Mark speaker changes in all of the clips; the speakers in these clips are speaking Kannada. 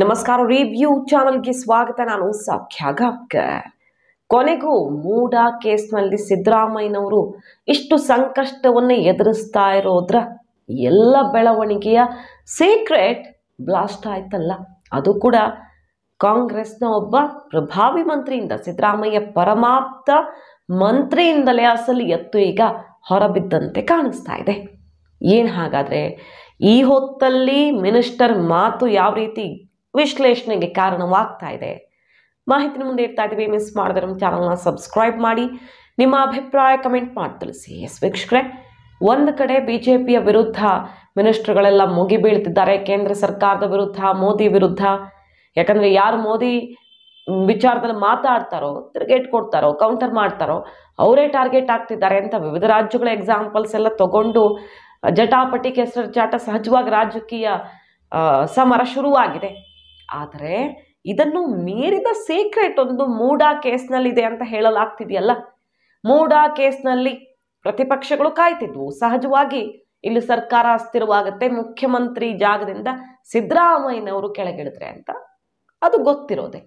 Speaker 1: ನಮಸ್ಕಾರ ರಿವ್ಯೂ ಚಾನಲ್ಗೆ ಸ್ವಾಗತ ನಾನು ಸಖ್ಯ ಕೊನೆಗೂ ಮೂಡಾ ಕೇಸ್ನಲ್ಲಿ ಸಿದ್ದರಾಮಯ್ಯನವರು ಇಷ್ಟು ಸಂಕಷ್ಟವನ್ನು ಎದುರಿಸ್ತಾ ಇರೋದ್ರ ಎಲ್ಲ ಬೆಳವಣಿಗೆಯ ಸೀಕ್ರೆಟ್ ಬ್ಲಾಸ್ಟ್ ಆಯ್ತಲ್ಲ ಅದು ಕೂಡ ಕಾಂಗ್ರೆಸ್ನ ಒಬ್ಬ ಪ್ರಭಾವಿ ಮಂತ್ರಿಯಿಂದ ಸಿದ್ದರಾಮಯ್ಯ ಪರಮಾಪ್ತ ಮಂತ್ರಿಯಿಂದಲೇ ಅಸಲು ಎತ್ತು ಈಗ ಹೊರಬಿದ್ದಂತೆ ಕಾಣಿಸ್ತಾ ಇದೆ ಏನು ಹಾಗಾದರೆ ಈ ಹೊತ್ತಲ್ಲಿ ಮಿನಿಸ್ಟರ್ ಮಾತು ಯಾವ ರೀತಿ ವಿಶ್ಲೇಷಣೆಗೆ ಕಾರಣವಾಗ್ತಾ ಇದೆ ಮಾಹಿತಿ ಮುಂದೆ ಇರ್ತಾ ಇದ್ದೀವಿ ಮಿಸ್ ಮಾಡಿದ್ರೆ ನಮ್ಮ ಚಾನಲ್ನ ಸಬ್ಸ್ಕ್ರೈಬ್ ಮಾಡಿ ನಿಮ್ಮ ಅಭಿಪ್ರಾಯ ಕಮೆಂಟ್ ಮಾಡಿ ತಿಳಿಸಿ ಎಸ್ ವೀಕ್ಷಕರೇ ಒಂದು ಕಡೆ ಬಿ ಜೆ ಪಿಯ ವಿರುದ್ಧ ಮಿನಿಸ್ಟ್ರುಗಳೆಲ್ಲ ಮುಗಿಬೀಳ್ತಿದ್ದಾರೆ ಕೇಂದ್ರ ಸರ್ಕಾರದ ವಿರುದ್ಧ ಮೋದಿ ವಿರುದ್ಧ ಯಾಕಂದರೆ ಯಾರು ಮೋದಿ ವಿಚಾರದಲ್ಲಿ ಮಾತಾಡ್ತಾರೋ ತಿರುಗೇಟ್ ಕೊಡ್ತಾರೋ ಕೌಂಟರ್ ಮಾಡ್ತಾರೋ ಅವರೇ ಟಾರ್ಗೆಟ್ ಆಗ್ತಿದ್ದಾರೆ ಅಂತ ವಿವಿಧ ರಾಜ್ಯಗಳ ಎಕ್ಸಾಂಪಲ್ಸ್ ಎಲ್ಲ ತಗೊಂಡು ಜಟಾಪಟಿ ಕೆಸರು ಚಾಟ ಸಹಜವಾಗಿ ರಾಜಕೀಯ ಸಮರ ಶುರುವಾಗಿದೆ ಆದರೆ ಇದನ್ನು ಮೀರಿದ ಸೀಕ್ರೆಟ್ ಒಂದು ಮೂಡಾ ಕೇಸ್ನಲ್ಲಿದೆ ಅಂತ ಹೇಳಲಾಗ್ತಿದೆಯಲ್ಲ ಮೂಡಾ ಕೇಸ್ನಲ್ಲಿ ಪ್ರತಿಪಕ್ಷಗಳು ಕಾಯ್ತಿದ್ವು ಸಹಜವಾಗಿ ಇಲ್ಲಿ ಸರ್ಕಾರ ಅಸ್ಥಿರವಾಗುತ್ತೆ ಮುಖ್ಯಮಂತ್ರಿ ಜಾಗದಿಂದ ಸಿದ್ದರಾಮಯ್ಯನವರು ಕೆಳಗಿಳಿದ್ರೆ ಅಂತ ಅದು ಗೊತ್ತಿರೋದೆ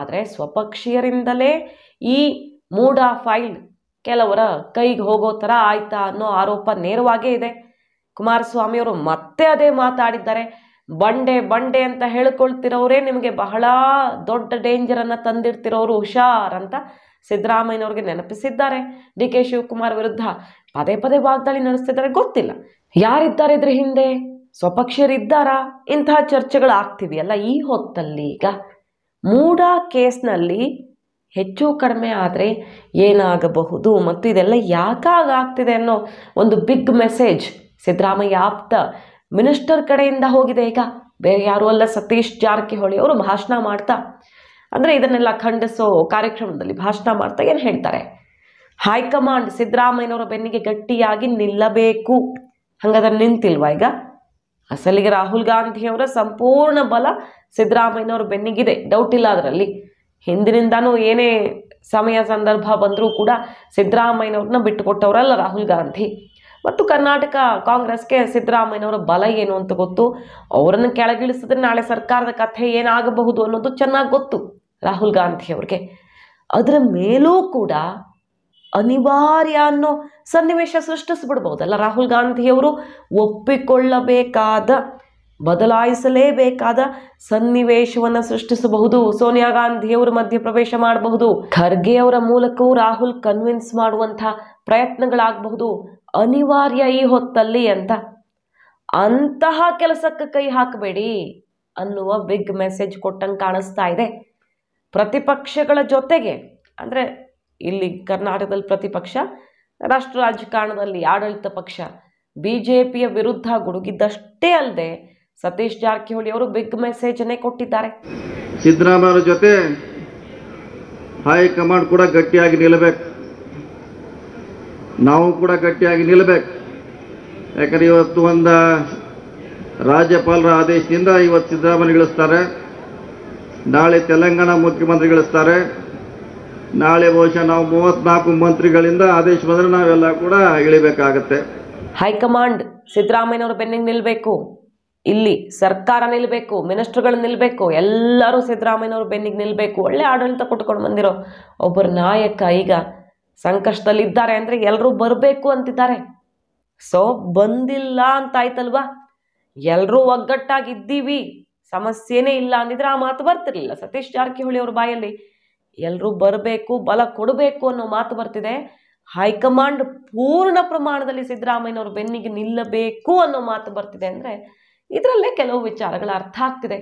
Speaker 1: ಆದರೆ ಸ್ವಪಕ್ಷೀಯರಿಂದಲೇ ಈ ಮೂಡಾ ಫೈಲ್ ಕೆಲವರ ಕೈಗೆ ಹೋಗೋ ಥರ ಆಯ್ತಾ ಅನ್ನೋ ಆರೋಪ ನೇರವಾಗೇ ಇದೆ ಕುಮಾರಸ್ವಾಮಿಯವರು ಮತ್ತೆ ಅದೇ ಮಾತಾಡಿದ್ದಾರೆ ಬಂಡೆ ಬಂಡೆ ಅಂತ ಹೇಳ್ಕೊಳ್ತಿರೋರೇ ನಿಮಗೆ ಬಹಳ ದೊಡ್ಡ ಡೇಂಜರನ್ನು ತಂದಿರ್ತಿರೋರು ಹುಷಾರ್ ಅಂತ ಸಿದ್ದರಾಮಯ್ಯನವ್ರಿಗೆ ನೆನಪಿಸಿದ್ದಾರೆ ಡಿ ಕೆ ಶಿವಕುಮಾರ್ ವಿರುದ್ಧ ಪದೇ ಪದೇ ವಾಗ್ದಾಳಿ ನಡೆಸ್ತಿದ್ದಾರೆ ಗೊತ್ತಿಲ್ಲ ಯಾರಿದ್ದಾರೆ ಇದ್ರ ಹಿಂದೆ ಸ್ವಪಕ್ಷರಿದ್ದಾರಾ ಇಂತಹ ಚರ್ಚೆಗಳು ಆಗ್ತಿದೆಯಲ್ಲ ಈ ಹೊತ್ತಲ್ಲಿ ಈಗ ಮೂಡ ಕೇಸ್ನಲ್ಲಿ ಹೆಚ್ಚು ಕಡಿಮೆ ಆದರೆ ಏನಾಗಬಹುದು ಮತ್ತು ಇದೆಲ್ಲ ಆಗ್ತಿದೆ ಅನ್ನೋ ಒಂದು ಬಿಗ್ ಮೆಸೇಜ್ ಸಿದ್ದರಾಮಯ್ಯ ಆಪ್ತ ಮಿನಿಸ್ಟರ್ ಕಡೆಯಿಂದ ಹೋಗಿದೆ ಈಗ ಬೇರೆ ಯಾರು ಅಲ್ಲ ಸತೀಶ್ ಜಾರಕಿಹೊಳಿ ಅವರು ಭಾಷಣ ಮಾಡ್ತಾ ಅಂದರೆ ಇದನ್ನೆಲ್ಲ ಖಂಡಿಸೋ ಕಾರ್ಯಕ್ರಮದಲ್ಲಿ ಭಾಷಣ ಮಾಡ್ತಾ ಏನು ಹೇಳ್ತಾರೆ ಹೈಕಮಾಂಡ್ ಸಿದ್ದರಾಮಯ್ಯನವರ ಬೆನ್ನಿಗೆ ಗಟ್ಟಿಯಾಗಿ ನಿಲ್ಲಬೇಕು ಹಂಗಾದ್ರೆ ನಿಂತಿಲ್ವಾ ಈಗ ಅಸಲಿಗೆ ರಾಹುಲ್ ಗಾಂಧಿಯವರ ಸಂಪೂರ್ಣ ಬಲ ಸಿದ್ದರಾಮಯ್ಯನವ್ರ ಬೆನ್ನಿಗಿದೆ ಡೌಟ್ ಇಲ್ಲ ಅದರಲ್ಲಿ ಹಿಂದಿನಿಂದನೂ ಏನೇ ಸಮಯ ಸಂದರ್ಭ ಬಂದರೂ ಕೂಡ ಸಿದ್ದರಾಮಯ್ಯನವ್ರನ್ನ ಬಿಟ್ಟುಕೊಟ್ಟವರಲ್ಲ ರಾಹುಲ್ ಗಾಂಧಿ ಮತ್ತು ಕರ್ನಾಟಕ ಕಾಂಗ್ರೆಸ್ಗೆ ಸಿದ್ದರಾಮಯ್ಯನವರ ಬಲ ಏನು ಅಂತ ಗೊತ್ತು ಅವರನ್ನು ಕೆಳಗಿಳಿಸಿದ್ರೆ ನಾಳೆ ಸರ್ಕಾರದ ಕಥೆ ಏನಾಗಬಹುದು ಅನ್ನೋದು ಚೆನ್ನಾಗಿ ಗೊತ್ತು ರಾಹುಲ್ ಗಾಂಧಿ ಅದರ ಮೇಲೂ ಕೂಡ ಅನಿವಾರ್ಯ ಅನ್ನೋ ಸನ್ನಿವೇಶ ಸೃಷ್ಟಿಸ್ಬಿಡ್ಬೋದಲ್ಲ ರಾಹುಲ್ ಗಾಂಧಿಯವರು ಒಪ್ಪಿಕೊಳ್ಳಬೇಕಾದ ಬದಲಾಯಿಸಲೇಬೇಕಾದ ಸನ್ನಿವೇಶವನ್ನು ಸೃಷ್ಟಿಸಬಹುದು ಸೋನಿಯಾ ಗಾಂಧಿಯವರು ಮಧ್ಯಪ್ರವೇಶ ಮಾಡಬಹುದು ಖರ್ಗೆ ಅವರ ಮೂಲಕವೂ ರಾಹುಲ್ ಕನ್ವಿನ್ಸ್ ಮಾಡುವಂಥ ಪ್ರಯತ್ನಗಳಾಗಬಹುದು ಅನಿವಾರ್ಯ ಈ ಹೊತ್ತಲ್ಲಿ ಅಂತ ಅಂತಹ ಕೆಲಸಕ್ಕೆ ಕೈ ಹಾಕಬೇಡಿ ಅನ್ನುವ ಬಿಗ್ ಮೆಸೇಜ್ ಕೊಟ್ಟಂಗೆ ಕಾಣಿಸ್ತಾ ಇದೆ ಪ್ರತಿಪಕ್ಷಗಳ ಜೊತೆಗೆ ಅಂದರೆ ಇಲ್ಲಿ ಕರ್ನಾಟಕದಲ್ಲಿ ಪ್ರತಿಪಕ್ಷ ರಾಷ್ಟ್ರ ರಾಜಕಾರಣದಲ್ಲಿ ಆಡಳಿತ ಪಕ್ಷ ಬಿ ಜೆ ಪಿಯ ವಿರುದ್ಧ ಗುಡುಗಿದ್ದಷ್ಟೇ ಅಲ್ಲದೆ ಸತೀಶ್ ಜಾರಕಿಹೊಳಿ ಅವರು ಬಿಗ್ ಮೆಸೇಜನ್ನೇ ಕೊಟ್ಟಿದ್ದಾರೆ ಸಿದ್ದರಾಮಯ್ಯ ಜೊತೆ ಹೈಕಮಾಂಡ್ ಕೂಡ ಗಟ್ಟಿಯಾಗಿ ನಿಲ್ಲಬೇಕು ನಾವು ಕೂಡ ಗಟ್ಟಿಯಾಗಿ ನಿಲ್ಲಬೇಕು ಯಾಕಂದ್ರೆ ಇವತ್ತು ಒಂದು ರಾಜ್ಯಪಾಲರ ಆದೇಶದಿಂದ ಇವತ್ತು ಗಳಿಸ್ತಾರೆ ನಾಳೆ ತೆಲಂಗಾಣ ಗಳಿಸ್ತಾರೆ ನಾಳೆ ಬಹುಶಃ ನಾವು ಮೂವತ್ನಾಲ್ಕು ಮಂತ್ರಿಗಳಿಂದ ಆದೇಶ ಬಂದರೆ ನಾವೆಲ್ಲ ಕೂಡ ಇಳಿಬೇಕಾಗತ್ತೆ ಹೈಕಮಾಂಡ್ ಸಿದ್ದರಾಮಯ್ಯನವರು ಬೆನ್ನಿಗೆ ನಿಲ್ಲಬೇಕು ಇಲ್ಲಿ ಸರ್ಕಾರ ನಿಲ್ಲಬೇಕು ಮಿನಿಸ್ಟರ್ಗಳು ನಿಲ್ಲಬೇಕು ಎಲ್ಲರೂ ಸಿದ್ದರಾಮಯ್ಯನವರು ಬೆನ್ನಿಗೆ ನಿಲ್ಲಬೇಕು ಒಳ್ಳೆ ಆಡಳಿತ ಕೊಟ್ಕೊಂಡು ಬಂದಿರೋ ಒಬ್ಬರ ನಾಯಕ ಈಗ ಸಂಕಷ್ಟದಲ್ಲಿದ್ದಾರೆ ಅಂದರೆ ಎಲ್ಲರೂ ಬರಬೇಕು ಅಂತಿದ್ದಾರೆ ಸೊ ಬಂದಿಲ್ಲ ಅಂತಾಯ್ತಲ್ವಾ ಎಲ್ಲರೂ ಒಗ್ಗಟ್ಟಾಗಿದ್ದೀವಿ ಸಮಸ್ಯೆನೇ ಇಲ್ಲ ಅಂದಿದ್ರೆ ಆ ಮಾತು ಬರ್ತಿರ್ಲಿಲ್ಲ ಸತೀಶ್ ಜಾರಕಿಹೊಳಿ ಅವ್ರ ಬಾಯಲ್ಲಿ ಎಲ್ಲರೂ ಬರಬೇಕು ಬಲ ಕೊಡಬೇಕು ಅನ್ನೋ ಮಾತು ಬರ್ತಿದೆ ಹೈಕಮಾಂಡ್ ಪೂರ್ಣ ಪ್ರಮಾಣದಲ್ಲಿ ಸಿದ್ದರಾಮಯ್ಯವ್ರ ಬೆನ್ನಿಗೆ ನಿಲ್ಲಬೇಕು ಅನ್ನೋ ಮಾತು ಬರ್ತಿದೆ ಅಂದರೆ ಇದರಲ್ಲೇ ಕೆಲವು ವಿಚಾರಗಳ ಅರ್ಥ ಆಗ್ತಿದೆ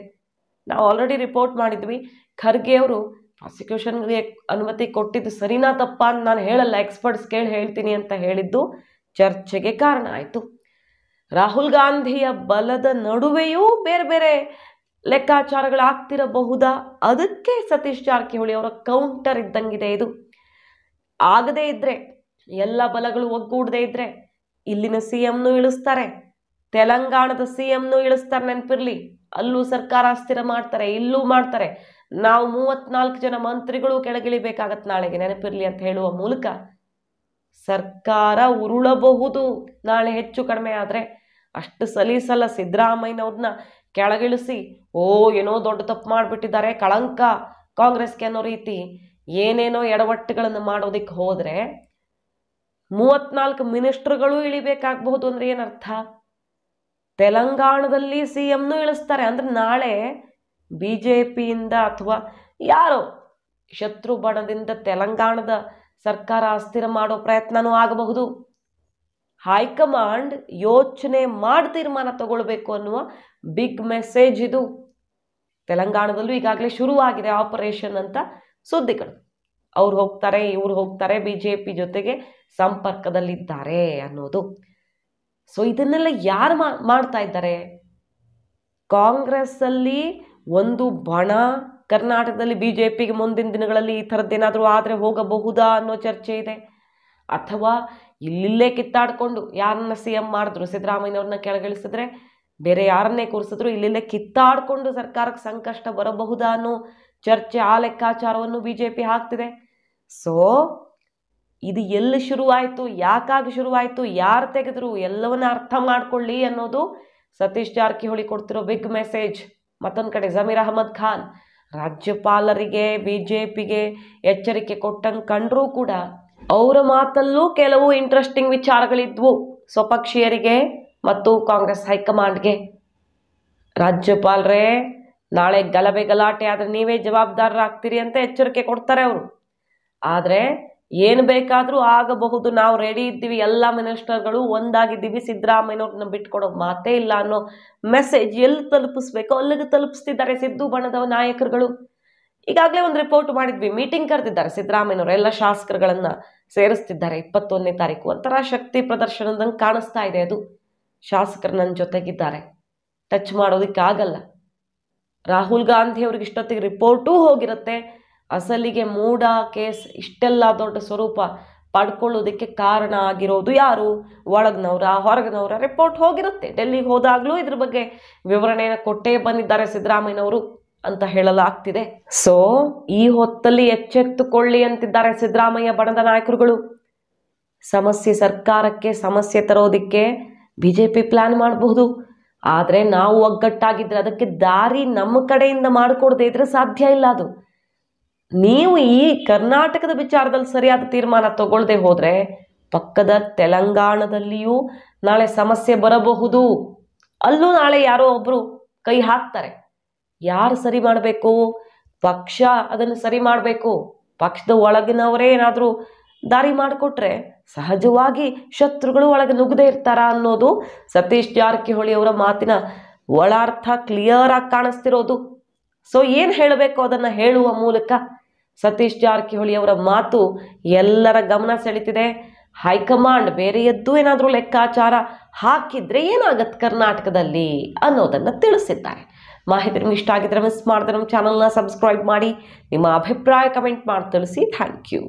Speaker 1: ನಾವು ಆಲ್ರೆಡಿ ರಿಪೋರ್ಟ್ ಮಾಡಿದ್ವಿ ಖರ್ಗೆ ಅವರು ಪ್ರಾಸಿಕ್ಯೂಷನ್ಗೆ ಅನುಮತಿ ಕೊಟ್ಟಿದ್ದು ಸರಿನಾ ತಪ್ಪ ಅಂತ ನಾನು ಹೇಳಲ್ಲ ಎಕ್ಸ್ಪರ್ಟ್ಸ್ ಕೇಳಿ ಹೇಳ್ತೀನಿ ಅಂತ ಹೇಳಿದ್ದು ಚರ್ಚೆಗೆ ಕಾರಣ ಆಯಿತು ರಾಹುಲ್ ಗಾಂಧಿಯ ಬಲದ ನಡುವೆಯೂ ಬೇರೆ ಬೇರೆ ಲೆಕ್ಕಾಚಾರಗಳಾಗ್ತಿರಬಹುದಾ ಅದಕ್ಕೆ ಸತೀಶ್ ಜಾರಕಿಹೊಳಿ ಅವರ ಕೌಂಟರ್ ಇದ್ದಂಗಿದೆ ಇದು ಆಗದೇ ಇದ್ದರೆ ಎಲ್ಲ ಬಲಗಳು ಒಗ್ಗೂಡದೇ ಇದ್ದರೆ ಇಲ್ಲಿನ ಸಿ ಎಂನು ಇಳಿಸ್ತಾರೆ ತೆಲಂಗಾಣದ ಸಿ ಎಂನು ಇಳಿಸ್ತಾರೆ ನೆನಪಿರ್ಲಿ ಅಲ್ಲೂ ಸರ್ಕಾರ ಅಸ್ಥಿರ ಮಾಡ್ತಾರೆ ಇಲ್ಲೂ ಮಾಡ್ತಾರೆ ನಾವು ಮೂವತ್ನಾಲ್ಕು ಜನ ಮಂತ್ರಿಗಳು ಕೆಳಗಿಳಿಬೇಕಾಗತ್ತೆ ನಾಳೆಗೆ ನೆನಪಿರಲಿ ಅಂತ ಹೇಳುವ ಮೂಲಕ ಸರ್ಕಾರ ಉರುಳಬಹುದು ನಾಳೆ ಹೆಚ್ಚು ಕಡಿಮೆ ಆದರೆ ಅಷ್ಟು ಸಲೀಸಲ್ಲ ಸಿದ್ದರಾಮಯ್ಯನವ್ರನ್ನ ಕೆಳಗಿಳಿಸಿ ಓ ಏನೋ ದೊಡ್ಡ ತಪ್ಪು ಮಾಡಿಬಿಟ್ಟಿದ್ದಾರೆ ಕಳಂಕ ಕಾಂಗ್ರೆಸ್ಗೆ ಅನ್ನೋ ರೀತಿ ಏನೇನೋ ಎಡವಟ್ಟುಗಳನ್ನು ಮಾಡೋದಕ್ಕೆ ಹೋದರೆ ಮೂವತ್ನಾಲ್ಕು ಮಿನಿಸ್ಟ್ರುಗಳು ಇಳಿಬೇಕಾಗಬಹುದು ಅಂದರೆ ಏನರ್ಥ ತೆಲಂಗಾಣದಲ್ಲಿ ಸಿ ಎಮ್ನೂ ಇಳಿಸ್ತಾರೆ ಅಂದರೆ ನಾಳೆ ಬಿ ಜೆ ಪಿಯಿಂದ ಅಥವಾ ಯಾರೋ ಶತ್ರು ಬಣದಿಂದ ತೆಲಂಗಾಣದ ಸರ್ಕಾರ ಅಸ್ಥಿರ ಮಾಡೋ ಪ್ರಯತ್ನವೂ ಆಗಬಹುದು ಹೈಕಮಾಂಡ್ ಯೋಚನೆ ಮಾಡಿ ತೀರ್ಮಾನ ತಗೊಳ್ಬೇಕು ಅನ್ನುವ ಬಿಗ್ ಮೆಸೇಜ್ ಇದು ತೆಲಂಗಾಣದಲ್ಲೂ ಈಗಾಗಲೇ ಶುರುವಾಗಿದೆ ಆಪರೇಷನ್ ಅಂತ ಸುದ್ದಿಗಳು ಅವ್ರು ಹೋಗ್ತಾರೆ ಇವ್ರು ಹೋಗ್ತಾರೆ ಬಿ ಜೆ ಪಿ ಜೊತೆಗೆ ಸಂಪರ್ಕದಲ್ಲಿದ್ದಾರೆ ಅನ್ನೋದು ಸೊ ಇದನ್ನೆಲ್ಲ ಯಾರು ಮಾಡ್ತಾ ಇದ್ದಾರೆ ಕಾಂಗ್ರೆಸ್ಸಲ್ಲಿ ಒಂದು ಬಣ ಕರ್ನಾಟಕದಲ್ಲಿ ಬಿ ಜೆ ಪಿಗೆ ಮುಂದಿನ ದಿನಗಳಲ್ಲಿ ಈ ಥರದ್ದೇನಾದರೂ ಆದರೆ ಹೋಗಬಹುದಾ ಅನ್ನೋ ಚರ್ಚೆ ಇದೆ ಅಥವಾ ಇಲ್ಲಿಲ್ಲೇ ಕಿತ್ತಾಡಿಕೊಂಡು ಯಾರನ್ನ ಸಿ ಎಮ್ ಮಾಡಿದ್ರು ಸಿದ್ದರಾಮಯ್ಯವ್ರನ್ನ ಕೆಳಗಿಳಿಸಿದ್ರೆ ಬೇರೆ ಯಾರನ್ನೇ ಕೂರಿಸಿದ್ರು ಇಲ್ಲಿಲ್ಲೇ ಕಿತ್ತಾಡಿಕೊಂಡು ಸರ್ಕಾರಕ್ಕೆ ಸಂಕಷ್ಟ ಬರಬಹುದಾ ಅನ್ನೋ ಚರ್ಚೆ ಆ ಲೆಕ್ಕಾಚಾರವನ್ನು ಬಿ ಜೆ ಪಿ ಹಾಕ್ತಿದೆ ಸೊ ಇದು ಎಲ್ಲಿ ಶುರುವಾಯಿತು ಯಾಕಾಗಿ ಶುರುವಾಯಿತು ಯಾರು ತೆಗೆದ್ರು ಎಲ್ಲವನ್ನ ಅರ್ಥ ಮಾಡಿಕೊಳ್ಳಿ ಅನ್ನೋದು ಸತೀಶ್ ಜಾರಕಿಹೊಳಿ ಕೊಡ್ತಿರೋ ಬಿಗ್ ಮೆಸೇಜ್ ಮತ್ತೊಂದು ಕಡೆ ಜಮೀರ್ ಅಹಮದ್ ಖಾನ್ ರಾಜ್ಯಪಾಲರಿಗೆ ಬಿ ಜೆ ಪಿಗೆ ಎಚ್ಚರಿಕೆ ಕೊಟ್ಟಂಗೆ ಕಂಡರೂ ಕೂಡ ಅವರ ಮಾತಲ್ಲೂ ಕೆಲವು ಇಂಟ್ರೆಸ್ಟಿಂಗ್ ವಿಚಾರಗಳಿದ್ವು ಸ್ವಪಕ್ಷೀಯರಿಗೆ ಮತ್ತು ಕಾಂಗ್ರೆಸ್ ಹೈಕಮಾಂಡ್ಗೆ ರಾಜ್ಯಪಾಲರೇ ನಾಳೆ ಗಲಭೆ ಗಲಾಟೆ ಆದರೆ ನೀವೇ ಜವಾಬ್ದಾರರಾಗ್ತೀರಿ ಅಂತ ಎಚ್ಚರಿಕೆ ಕೊಡ್ತಾರೆ ಅವರು ಆದರೆ ಏನು ಬೇಕಾದರೂ ಆಗಬಹುದು ನಾವು ರೆಡಿ ಇದ್ದೀವಿ ಎಲ್ಲ ಮಿನಿಸ್ಟರ್ಗಳು ಒಂದಾಗಿದ್ದೀವಿ ಸಿದ್ದರಾಮಯ್ಯವ್ರನ್ನ ಬಿಟ್ಕೊಡೋ ಮಾತೇ ಇಲ್ಲ ಅನ್ನೋ ಮೆಸೇಜ್ ಎಲ್ಲಿ ತಲುಪಿಸ್ಬೇಕೋ ಅಲ್ಲಿಗೆ ತಲುಪಿಸ್ತಿದ್ದಾರೆ ಸಿದ್ದು ಬಣದ ನಾಯಕರುಗಳು ಈಗಾಗಲೇ ಒಂದು ರಿಪೋರ್ಟ್ ಮಾಡಿದ್ವಿ ಮೀಟಿಂಗ್ ಕರೆದಿದ್ದಾರೆ ಸಿದ್ದರಾಮಯ್ಯವ್ರು ಎಲ್ಲ ಶಾಸಕರುಗಳನ್ನು ಸೇರಿಸ್ತಿದ್ದಾರೆ ಇಪ್ಪತ್ತೊಂದನೇ ತಾರೀಕು ಒಂಥರ ಶಕ್ತಿ ಪ್ರದರ್ಶನದಂಗೆ ಕಾಣಿಸ್ತಾ ಇದೆ ಅದು ಶಾಸಕರು ನನ್ನ ಜೊತೆಗಿದ್ದಾರೆ ಟಚ್ ಮಾಡೋದಕ್ಕಾಗಲ್ಲ ರಾಹುಲ್ ಗಾಂಧಿ ಅವ್ರಿಗೆ ಇಷ್ಟೊತ್ತಿಗೆ ರಿಪೋರ್ಟೂ ಹೋಗಿರುತ್ತೆ ಅಸಲಿಗೆ ಮೂಡ ಕೇಸ್ ಇಷ್ಟೆಲ್ಲ ದೊಡ್ಡ ಸ್ವರೂಪ ಪಡ್ಕೊಳ್ಳೋದಕ್ಕೆ ಕಾರಣ ಆಗಿರೋದು ಯಾರು ಒಳಗಿನವ್ರ ಹೊರಗನವ್ರ ರಿಪೋರ್ಟ್ ಹೋಗಿರುತ್ತೆ ಡೆಲ್ಲಿಗೆ ಹೋದಾಗಲೂ ಇದ್ರ ಬಗ್ಗೆ ವಿವರಣೆಯನ್ನು ಕೊಟ್ಟೇ ಬಂದಿದ್ದಾರೆ ಸಿದ್ದರಾಮಯ್ಯನವರು ಅಂತ ಹೇಳಲಾಗ್ತಿದೆ ಸೊ ಈ ಹೊತ್ತಲ್ಲಿ ಎಚ್ಚೆತ್ತುಕೊಳ್ಳಿ ಅಂತಿದ್ದಾರೆ ಸಿದ್ದರಾಮಯ್ಯ ಬಣದ ನಾಯಕರುಗಳು ಸಮಸ್ಯೆ ಸರ್ಕಾರಕ್ಕೆ ಸಮಸ್ಯೆ ತರೋದಕ್ಕೆ ಬಿ ಜೆ ಪಿ ಪ್ಲ್ಯಾನ್ ಮಾಡಬಹುದು ಆದರೆ ನಾವು ಒಗ್ಗಟ್ಟಾಗಿದ್ದರೆ ಅದಕ್ಕೆ ದಾರಿ ನಮ್ಮ ಕಡೆಯಿಂದ ಮಾಡಿಕೊಡದೇ ಇದ್ರೆ ಸಾಧ್ಯ ಇಲ್ಲ ಅದು ನೀವು ಈ ಕರ್ನಾಟಕದ ವಿಚಾರದಲ್ಲಿ ಸರಿಯಾದ ತೀರ್ಮಾನ ತಗೊಳ್ಳದೆ ಹೋದರೆ ಪಕ್ಕದ ತೆಲಂಗಾಣದಲ್ಲಿಯೂ ನಾಳೆ ಸಮಸ್ಯೆ ಬರಬಹುದು ಅಲ್ಲೂ ನಾಳೆ ಯಾರೋ ಒಬ್ಬರು ಕೈ ಹಾಕ್ತಾರೆ ಯಾರು ಸರಿ ಮಾಡಬೇಕು ಪಕ್ಷ ಅದನ್ನು ಸರಿ ಮಾಡಬೇಕು ಪಕ್ಷದ ಒಳಗಿನವರೇ ಏನಾದರೂ ದಾರಿ ಮಾಡಿಕೊಟ್ರೆ ಸಹಜವಾಗಿ ಶತ್ರುಗಳು ಒಳಗೆ ನುಗ್ಗದೇ ಇರ್ತಾರ ಅನ್ನೋದು ಸತೀಶ್ ಜಾರಕಿಹೊಳಿ ಅವರ ಮಾತಿನ ಒಳಾರ್ಥ ಕ್ಲಿಯರ್ ಆಗಿ ಕಾಣಿಸ್ತಿರೋದು ಸೊ ಏನು ಹೇಳಬೇಕು ಅದನ್ನು ಹೇಳುವ ಮೂಲಕ ಸತೀಶ್ ಜಾರಕಿಹೊಳಿ ಅವರ ಮಾತು ಎಲ್ಲರ ಗಮನ ಸೆಳೀತಿದೆ ಹೈಕಮಾಂಡ್ ಬೇರೆಯದ್ದು ಏನಾದರೂ ಲೆಕ್ಕಾಚಾರ ಹಾಕಿದರೆ ಏನಾಗತ್ತೆ ಕರ್ನಾಟಕದಲ್ಲಿ ಅನ್ನೋದನ್ನು ತಿಳಿಸಿದ್ದಾರೆ ಮಾಹಿತಿ ನಿಮ್ಗೆ ಇಷ್ಟ ಆಗಿದ್ರೆ ಮಿಸ್ ಮಾಡಿದ್ರೆ ನಮ್ಮ ಚಾನಲ್ನ ಸಬ್ಸ್ಕ್ರೈಬ್ ಮಾಡಿ ನಿಮ್ಮ ಅಭಿಪ್ರಾಯ ಕಮೆಂಟ್ ಮಾಡಿ ತಿಳಿಸಿ ಥ್ಯಾಂಕ್ ಯು